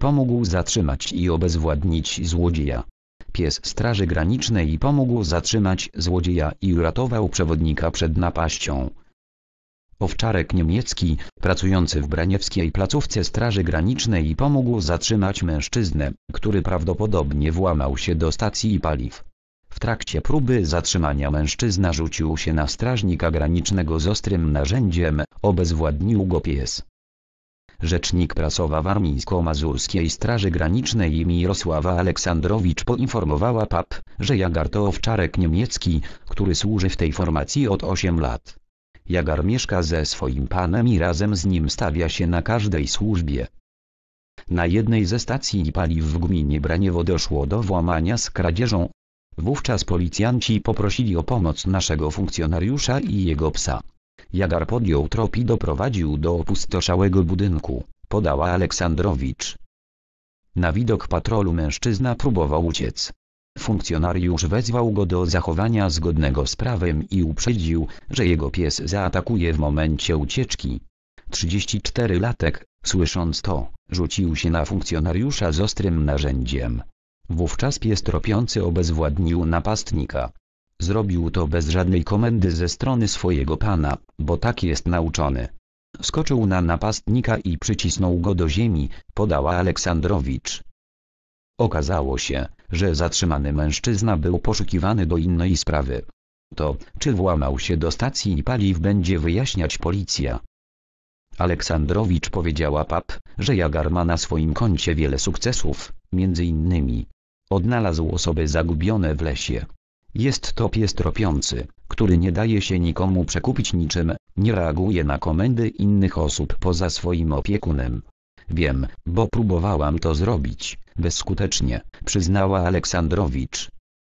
Pomógł zatrzymać i obezwładnić złodzieja. Pies Straży Granicznej pomógł zatrzymać złodzieja i uratował przewodnika przed napaścią. Owczarek niemiecki, pracujący w braniewskiej placówce Straży Granicznej pomógł zatrzymać mężczyznę, który prawdopodobnie włamał się do stacji paliw. W trakcie próby zatrzymania mężczyzna rzucił się na strażnika granicznego z ostrym narzędziem, obezwładnił go pies. Rzecznik prasowa Warmińsko-Mazurskiej Straży Granicznej Mirosława Aleksandrowicz poinformowała PAP, że Jagar to owczarek niemiecki, który służy w tej formacji od 8 lat. Jagar mieszka ze swoim panem i razem z nim stawia się na każdej służbie. Na jednej ze stacji paliw w gminie Braniewo doszło do włamania z kradzieżą. Wówczas policjanci poprosili o pomoc naszego funkcjonariusza i jego psa. Jagar podjął trop i doprowadził do opustoszałego budynku, podała Aleksandrowicz. Na widok patrolu mężczyzna próbował uciec. Funkcjonariusz wezwał go do zachowania zgodnego z prawem i uprzedził, że jego pies zaatakuje w momencie ucieczki. 34-latek, słysząc to, rzucił się na funkcjonariusza z ostrym narzędziem. Wówczas pies tropiący obezwładnił napastnika. Zrobił to bez żadnej komendy ze strony swojego pana, bo tak jest nauczony. Skoczył na napastnika i przycisnął go do ziemi, podała Aleksandrowicz. Okazało się, że zatrzymany mężczyzna był poszukiwany do innej sprawy. To, czy włamał się do stacji paliw będzie wyjaśniać policja. Aleksandrowicz powiedziała PAP, że Jagar ma na swoim koncie wiele sukcesów, między innymi. Odnalazł osoby zagubione w lesie, jest to pies tropiący, który nie daje się nikomu przekupić niczym, nie reaguje na komendy innych osób poza swoim opiekunem. Wiem, bo próbowałam to zrobić, bezskutecznie, przyznała Aleksandrowicz.